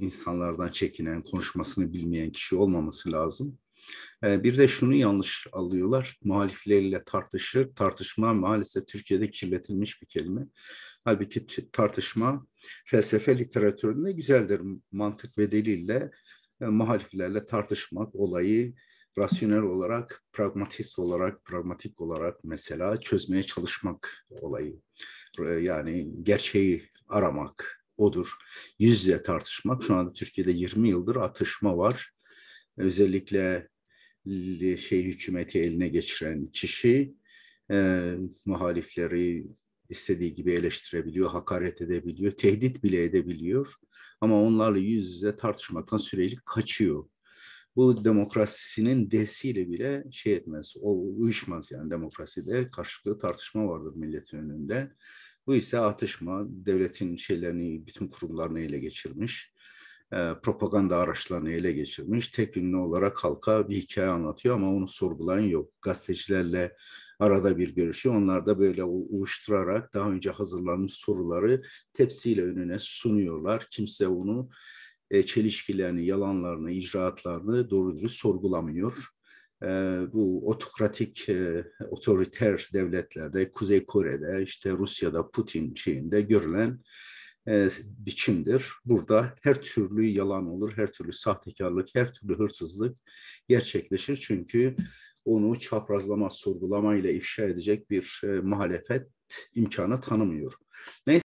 insanlardan çekinen, konuşmasını bilmeyen kişi olmaması lazım. Ee, bir de şunu yanlış alıyorlar. Muhalifleriyle tartışır. Tartışma maalesef Türkiye'de kirletilmiş bir kelime. Halbuki tartışma felsefe literatüründe güzeldir. Mantık ve delille e, muhaliflerle tartışmak olayı rasyonel olarak, pragmatist olarak, pragmatik olarak mesela çözmeye çalışmak olayı. Yani gerçeği aramak, odur. yüzle tartışmak. Şu anda Türkiye'de 20 yıldır atışma var. Özellikle şey hükümeti eline geçiren kişi e, muhalifleri istediği gibi eleştirebiliyor, hakaret edebiliyor, tehdit bile edebiliyor. Ama onlarla yüz yüze tartışmaktan sürekli kaçıyor bu demokrasisinin desiyle bile şey etmez, o uyuşmaz yani demokraside karşılıklı tartışma vardır milletin önünde. Bu ise atışma, devletin şeylerini, bütün kurumlarını ele geçirmiş, e, propaganda araçlarını ele geçirmiş, tek ünlü olarak halka bir hikaye anlatıyor ama onu sorgulayan yok. Gazetecilerle arada bir görüşüyor. Onlar da böyle uyuşturarak daha önce hazırlanmış soruları tepsiyle önüne sunuyorlar. Kimse onu e, çelişkilerini, yalanlarını, icraatlarını doğru dürüst sorgulamıyor. E, bu otokratik, e, otoriter devletlerde, Kuzey Kore'de, işte Rusya'da, Putin şeyinde görülen e, biçimdir. Burada her türlü yalan olur, her türlü sahtekarlık, her türlü hırsızlık gerçekleşir. Çünkü onu çaprazlama, sorgulamayla ifşa edecek bir e, muhalefet imkanı tanımıyor. Neyse